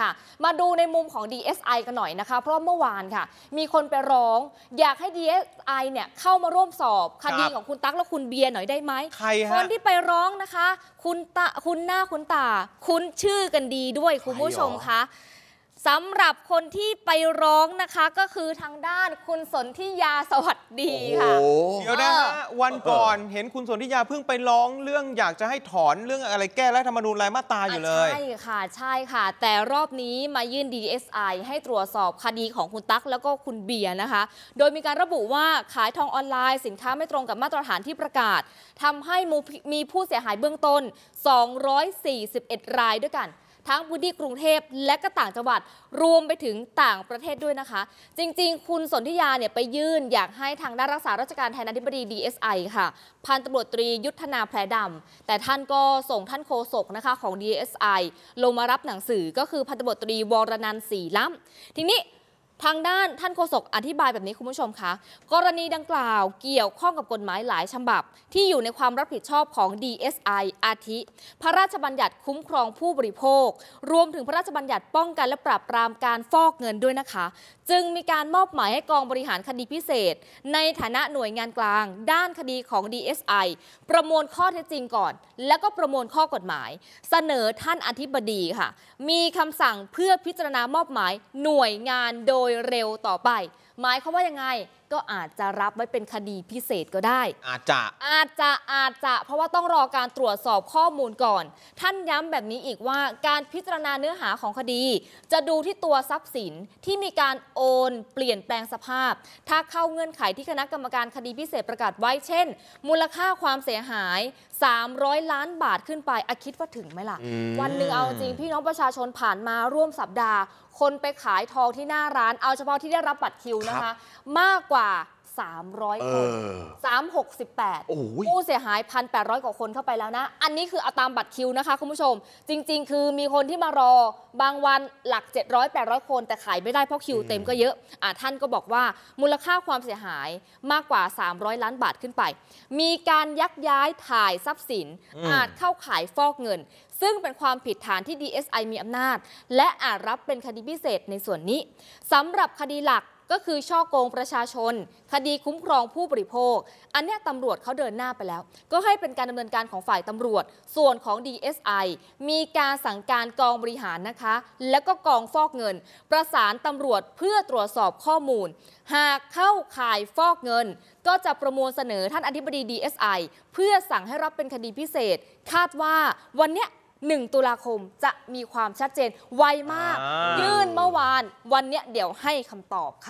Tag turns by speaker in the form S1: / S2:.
S1: ค่ะมาดูในมุมของ DSI กันหน่อยนะคะเพราะเมื่อวานค่ะ มีคนไปร้อง อยากให้ DSI เนี่ยเข้ามาร่วมสอบ คดีของคุณตั๊กและคุณเบียร์หน่อยได้ไหมใครคนที่ไปร้องนะคะ คุณตาคุณหน้าคุณตาคุณชื่อกันดีด้วยคุณผู้ชมคะสำหรับคนที่ไปร้องนะคะก็คือทางด้านคุณสนธิยาสวัสดีค่ะ เดี๋ยวนะฮะวันก่อนเห็นคุณสนธิยาเพิ่งไปร้องเรื่องอยากจะให้ถอนเรื่องอะไรแก้รัฐธรรมนูญรายมาตาอยู่เลยใช่ค่ะ ใช่ค่ะ แต่รอบนี้มายื่น DSI ให้ตรวจสอบคดีของคุณตั๊กแล้วก็คุณเบียร์นะคะ โดยมีการระบุว่าขายทองออนไลน์สินค้าไม่ตรงกับมาตรฐานที่ประกาศ ทำให้มีผู้เสียหายเบื้องต้น 241 รายด้วยกันทั้งพื้นที่กรุงเทพและก็ต่างจังหวัดรวมไปถึงต่างประเทศด้วยนะคะ จริง ๆ คุณสนธิยาเนี่ยไปยื่นอยากให้ทางด้านรักษาราชการแทนอธิบดี DSI ค่ะ พันตำรวจตรียุทธนาแพรดำแต่ท่านก็ส่งท่านโฆษกนะคะของ DSI ลงมารับหนังสือก็คือพันตำรวจตรีวรนันท์สีล้ำทีนี้ทางด้านท่านโฆษกอธิบายแบบนี้คุณผู้ชมคะกรณีดังกล่าวเกี่ยวข้องกับกฎหมายหลายฉบับที่อยู่ในความรับผิดชอบของ DSI อาทิ พระราชบัญญัติคุ้มครองผู้บริโภค รวมถึงพระราชบัญญัติป้องกันและปราบปรามการฟอกเงินด้วยนะคะ จึงมีการมอบหมายให้กองบริหารคดีพิเศษ ในฐานะหน่วยงานกลาง ด้านคดีของ DSI ประมวลข้อเท็จจริงก่อน แล้วก็ประมวลข้อกฎหมาย เสนอท่านอธิบดีค่ะ มีคำสั่งเพื่อพิจารณามอบหมาย หน่วยงานโดยเร็วต่อไป หมายความว่ายังไงก็อาจจะรับไว้เป็นคดีพิเศษก็ได้ อาจจะอาจจะอาจจะเพราะว่าต้องรอการตรวจสอบข้อมูลก่อน ท่านย้ำแบบนี้อีกว่าการพิจารณาเนื้อหาของคดี จะดูที่ตัวทรัพย์สินที่มีการโอน เปลี่ยนแปลงสภาพ ถ้าเข้าเงื่อนไขที่คณะกรรมการคดีพิเศษประกาศไว้เช่น มูลค่าความเสียหาย 300 ล้านบาทขึ้นไปอคิดว่าถึงไหมล่ะ วันหนึ่งเอาจริงพี่น้องประชาชนผ่านมาร่วมสัปดาห์คนไปขายทองที่หน้าร้าน เอาเฉพาะที่ได้รับบัตรคิวนะคะ มากกว่า300คน368 ผู้เสียหาย 1,800 กว่าคนเข้าไปแล้วนะ อันนี้คือเอาตามบัตรคิวนะคะคุณผู้ชม จริงๆ คือมีคนที่มารอบางวันหลัก 700 800 คนแต่ขายไม่ได้เพราะคิวเต็มก็เยอะอ่ะท่านก็บอกว่ามูลค่าความเสียหายมากกว่า 300 ล้านบาทขึ้นไป มีการยักย้ายถ่ายทรัพย์สิน อาจเข้าขายฟอกเงิน ซึ่งเป็นความผิดฐานที่ DSI มีอำนาจ และอาจรับเป็นคดีพิเศษในส่วนนี้สำหรับคดีหลักก็คือช่อโกงประชาชน คดีคุ้มครองผู้บริโภค อันนี้ตำรวจเขาเดินหน้าไปแล้วก็ให้เป็นการดำเนินการของฝ่ายตำรวจส่วนของ DSI มีการสั่งการกองบริหารนะคะ แล้วก็กองฟอกเงิน ประสานตำรวจเพื่อตรวจสอบข้อมูล หากเข้าข่ายฟอกเงินก็จะประมวลเสนอท่านอธิบดี DSI เพื่อสั่งให้รับเป็นคดีพิเศษ คาดว่าวันเนี้ยตุลาคมจะมีความชัดเจนไวมากยื่นเมื่อวาน วันเนี้ยเดี๋ยวให้คำตอบค่ะ